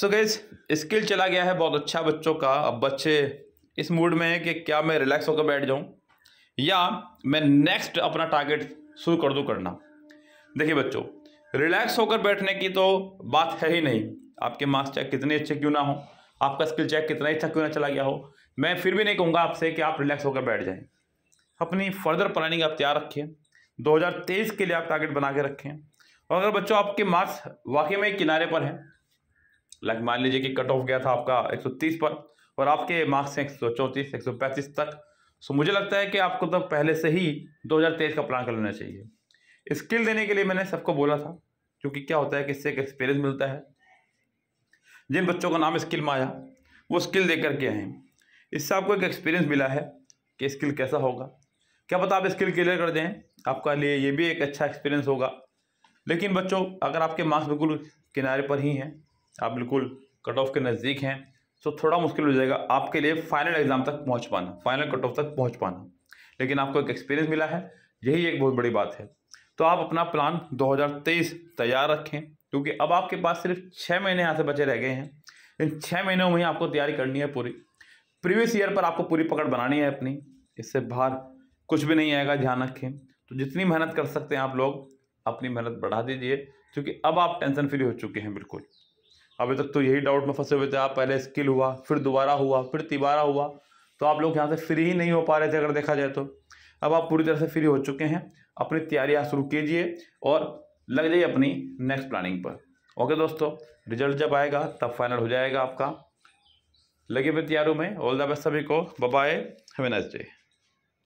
सो gas skill चला गया है बहुत अच्छा बच्चों का अब बच्चे इस मूड में है कि क्या मैं रिलैक्स होकर बैठ जाऊं या मैं नेक्स्ट अपना टारगेट शुरू कर दूं करना देखिए बच्चों रिलैक्स होकर बैठने की तो बात है ही नहीं आपके मार्क्स चेक कितने अच्छे क्यों ना हो आपका स्किल चेक कितना अच्छा क्यों ना चला गया हो मैं फिर भी नहीं कहूँगा आपसे कि आप रिलैक्स होकर बैठ जाएँ अपनी फर्दर प्लानिंग आप तैयार रखें दो के लिए आप टारगेट बना के रखें और अगर बच्चों आपके मार्क्स वाकई में किनारे पर हैं लाइक मान लीजिए कि कट ऑफ गया था आपका 130 पर और आपके मार्क्स हैं एक सौ चौंतीस एक सौ पैंतीस तक सो मुझे लगता है कि आपको तो पहले से ही 2023 का प्लान कर लेना चाहिए स्किल देने के लिए मैंने सबको बोला था क्योंकि क्या होता है कि इससे एक एक्सपीरियंस मिलता है जिन बच्चों का नाम स्किल में आया वो स्किल दे करके आए इससे आपको एक एक्सपीरियंस मिला है कि स्किल कैसा होगा क्या पता आप स्किल क्लियर कर दें आपका लिए ये भी एक अच्छा एक्सपीरियंस होगा लेकिन बच्चों अगर आपके मार्क्स बिल्कुल किनारे पर ही हैं आप बिल्कुल कट ऑफ के नज़दीक हैं तो थोड़ा मुश्किल हो जाएगा आपके लिए फाइनल एग्ज़ाम तक पहुंच पाना फाइनल कट ऑफ तक पहुंच पाना लेकिन आपको एक एक्सपीरियंस मिला है यही एक बहुत बड़ी बात है तो आप अपना प्लान 2023 तैयार रखें क्योंकि अब आपके पास सिर्फ छः महीने यहाँ से बचे रह गए हैं इन छः महीनों में ही आपको तैयारी करनी है पूरी प्रीवियस ईयर पर आपको पूरी पकड़ बनानी है अपनी इससे बाहर कुछ भी नहीं आएगा ध्यान रखें तो जितनी मेहनत कर सकते हैं आप लोग अपनी मेहनत बढ़ा दीजिए क्योंकि अब आप टेंशन फ्री हो चुके हैं बिल्कुल अभी तक तो यही डाउट में फंसे हुए थे आप पहले स्किल हुआ फिर दोबारा हुआ फिर तिबारा हुआ तो आप लोग यहाँ से फ्री ही नहीं हो पा रहे थे अगर देखा जाए तो अब आप पूरी तरह से फ्री हो चुके हैं अपनी तैयारियाँ शुरू कीजिए और लग जाइए अपनी नेक्स्ट प्लानिंग पर ओके दोस्तों रिजल्ट जब आएगा तब फाइनल हो जाएगा आपका लगे हुए तैयारों में ऑल द बेस्ट सभी को बाय हैव नाइस डे